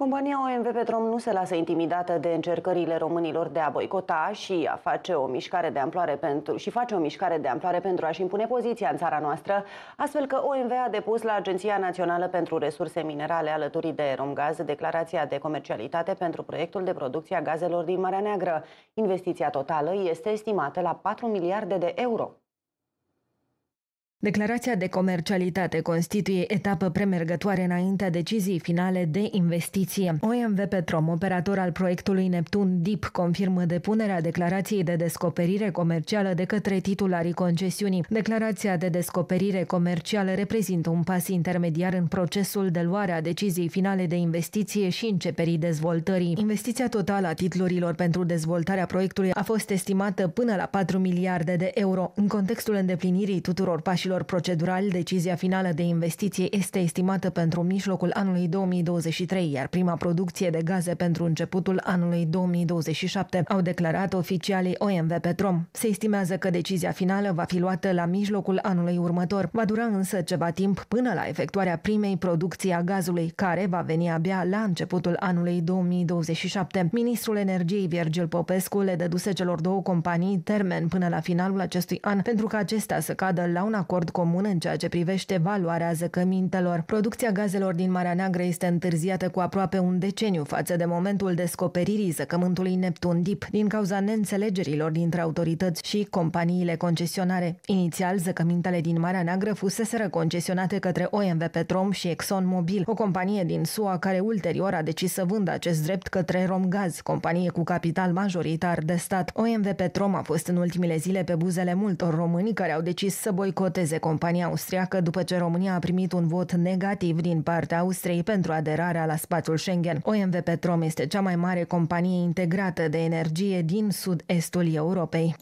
Compania OMV Petrom nu se lasă intimidată de încercările românilor de a boicota și a face o mișcare de amploare pentru și face o mișcare de amploare pentru a-și impune poziția în țara noastră, astfel că OMV a depus la Agenția Națională pentru Resurse Minerale alături de Romgaz declarația de comercialitate pentru proiectul de producție a gazelor din Marea Neagră. Investiția totală este estimată la 4 miliarde de euro. Declarația de comercialitate constituie etapă premergătoare înaintea deciziei finale de investiție. OMV Petrom, operator al proiectului Neptun Deep, confirmă depunerea declarației de descoperire comercială de către titularii concesiunii. Declarația de descoperire comercială reprezintă un pas intermediar în procesul de luare a deciziei finale de investiție și începerii dezvoltării. Investiția totală a titlurilor pentru dezvoltarea proiectului a fost estimată până la 4 miliarde de euro. În contextul îndeplinirii tuturor pașilor aspectelor procedurali, decizia finală de investiție este estimată pentru mijlocul anului 2023, iar prima producție de gaze pentru începutul anului 2027, au declarat oficialii OMV Petrom. Se estimează că decizia finală va fi luată la mijlocul anului următor. Va dura însă ceva timp până la efectuarea primei producții a gazului, care va veni abia la începutul anului 2027. Ministrul Energiei Virgil Popescu le dăduse celor două companii termen până la finalul acestui an pentru ca acestea să cadă la un acord acord comun în ceea ce privește valoarea zăcămintelor. Producția gazelor din Marea Neagră este întârziată cu aproape un deceniu față de momentul descoperirii zăcământului Neptun Deep din cauza neînțelegerilor dintre autorități și companiile concesionare. Inițial, zăcămintele din Marea Neagră fuseseră concesionate către OMV Petrom și Exxon Mobil, o companie din SUA care ulterior a decis să vândă acest drept către Romgaz, companie cu capital majoritar de stat. OMV Petrom a fost în ultimele zile pe buzele multor români care au decis să boicoteze salveze compania austriacă după ce România a primit un vot negativ din partea Austriei pentru aderarea la spațiul Schengen. OMV Petrom este cea mai mare companie integrată de energie din sud-estul Europei.